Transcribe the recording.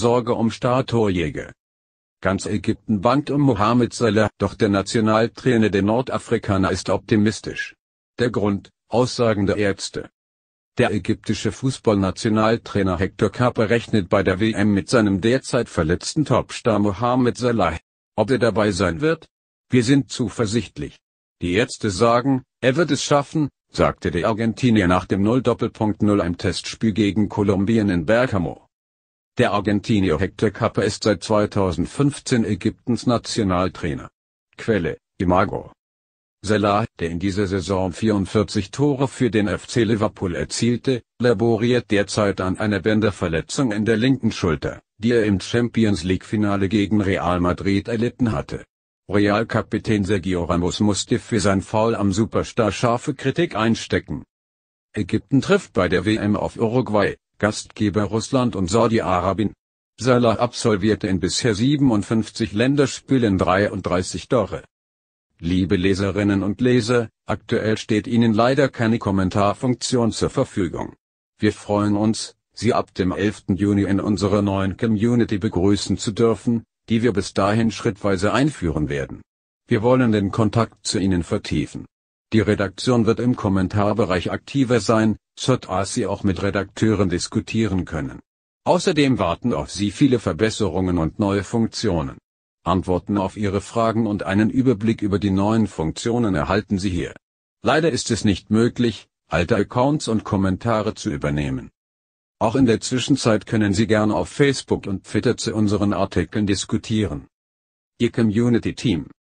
Sorge um star Ganz Ägypten bangt um Mohamed Salah, doch der Nationaltrainer der Nordafrikaner ist optimistisch. Der Grund, Aussagen der Ärzte. Der ägyptische Fußballnationaltrainer Hector Kaper rechnet bei der WM mit seinem derzeit verletzten Topstar Mohamed Salah. Ob er dabei sein wird? Wir sind zuversichtlich. Die Ärzte sagen, er wird es schaffen, sagte der Argentinier nach dem 0-0 im Testspiel gegen Kolumbien in Bergamo. Der Argentinier Hector Capper ist seit 2015 Ägyptens Nationaltrainer. Quelle, Imago. Salah, der in dieser Saison 44 Tore für den FC Liverpool erzielte, laboriert derzeit an einer Bänderverletzung in der linken Schulter, die er im Champions League-Finale gegen Real Madrid erlitten hatte. Real-Kapitän Sergio Ramos musste für sein Foul am Superstar scharfe Kritik einstecken. Ägypten trifft bei der WM auf Uruguay, Gastgeber Russland und Saudi-Arabien. Salah absolvierte in bisher 57 Länderspielen 33 Tore. Liebe Leserinnen und Leser, aktuell steht Ihnen leider keine Kommentarfunktion zur Verfügung. Wir freuen uns, Sie ab dem 11. Juni in unserer neuen Community begrüßen zu dürfen, die wir bis dahin schrittweise einführen werden. Wir wollen den Kontakt zu Ihnen vertiefen. Die Redaktion wird im Kommentarbereich aktiver sein, so dass Sie auch mit Redakteuren diskutieren können. Außerdem warten auf Sie viele Verbesserungen und neue Funktionen. Antworten auf Ihre Fragen und einen Überblick über die neuen Funktionen erhalten Sie hier. Leider ist es nicht möglich, alte Accounts und Kommentare zu übernehmen. Auch in der Zwischenzeit können Sie gerne auf Facebook und Twitter zu unseren Artikeln diskutieren. Ihr Community Team